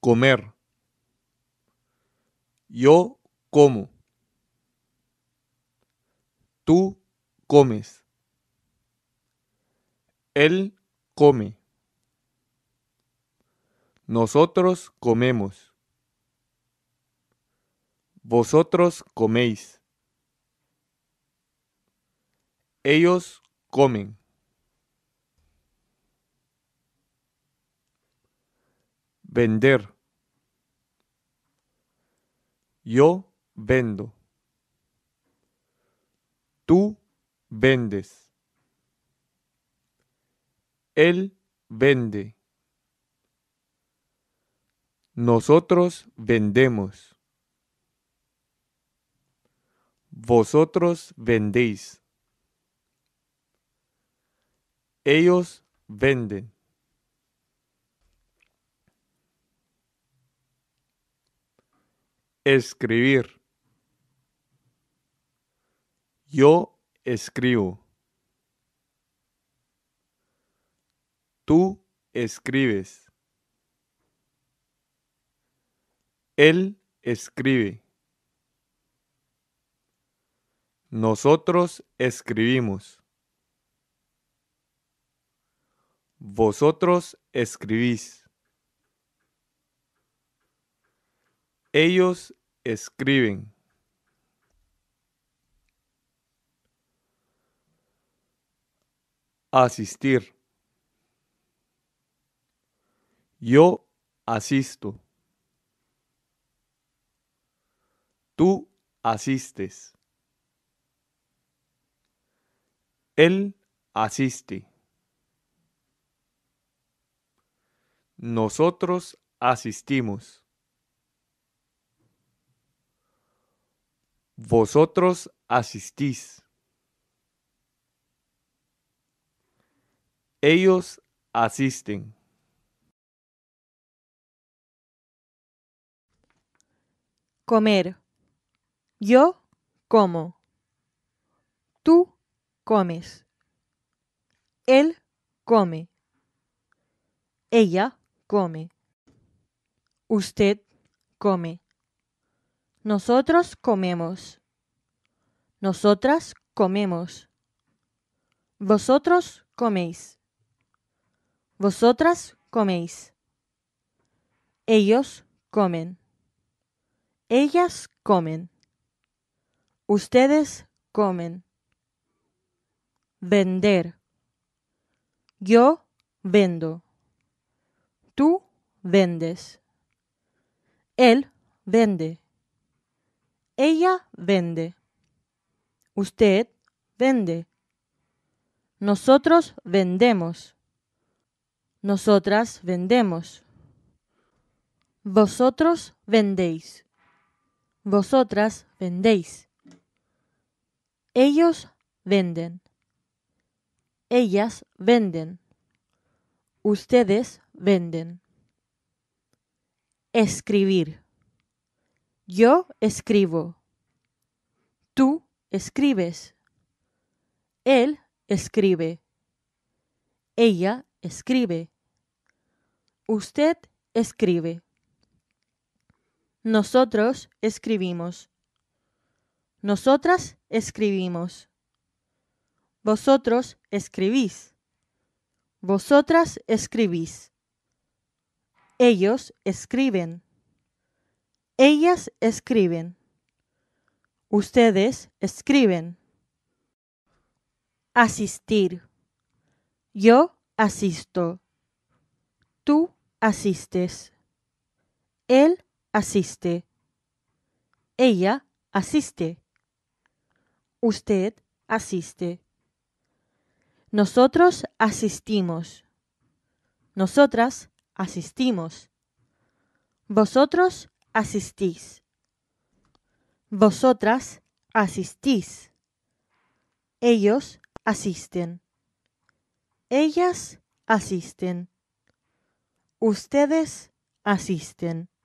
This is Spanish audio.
comer. Yo como. Tú comes. Él come. Nosotros comemos. Vosotros coméis. Ellos comen. Vender. Yo vendo. Tú vendes. Él vende. Nosotros vendemos. Vosotros vendéis. Ellos venden. Escribir. Yo escribo. Tú escribes. Él escribe. Nosotros escribimos. Vosotros escribís. Ellos escriben. Asistir. Yo asisto. Tú asistes. Él asiste. Nosotros asistimos. vosotros asistís. Ellos asisten. Comer. Yo como. Tú comes. Él come. Ella come. Usted come. Nosotros comemos. Nosotras comemos. Vosotros coméis. Vosotras coméis. Ellos comen. Ellas comen. Ustedes comen. Vender. Yo vendo. Tú vendes. Él vende. Ella vende. Usted vende. Nosotros vendemos. Nosotras vendemos. Vosotros vendéis. Vosotras vendéis. Ellos venden. Ellas venden. Ustedes venden. Escribir. Yo escribo. Tú escribes. Él escribe. Ella escribe. Usted escribe. Nosotros escribimos. Nosotras escribimos. Vosotros escribís. Vosotras escribís. Ellos escriben. Ellas escriben. Ustedes escriben. Asistir. Yo asisto. Tú asistes. Él asiste. Ella asiste. Usted asiste. Nosotros asistimos. Nosotras asistimos. Vosotros asistís. Vosotras asistís. Ellos asisten. Ellas asisten. Ustedes asisten.